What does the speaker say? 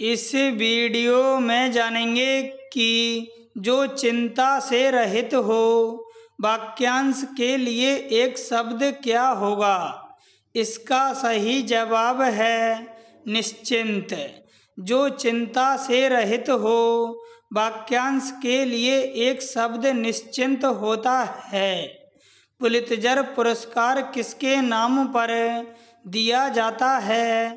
इस वीडियो में जानेंगे कि जो चिंता से रहित हो वाक्यांश के लिए एक शब्द क्या होगा इसका सही जवाब है निश्चिंत जो चिंता से रहित हो वाक्यांश के लिए एक शब्द निश्चिंत होता है पुलितजर पुरस्कार किसके नाम पर दिया जाता है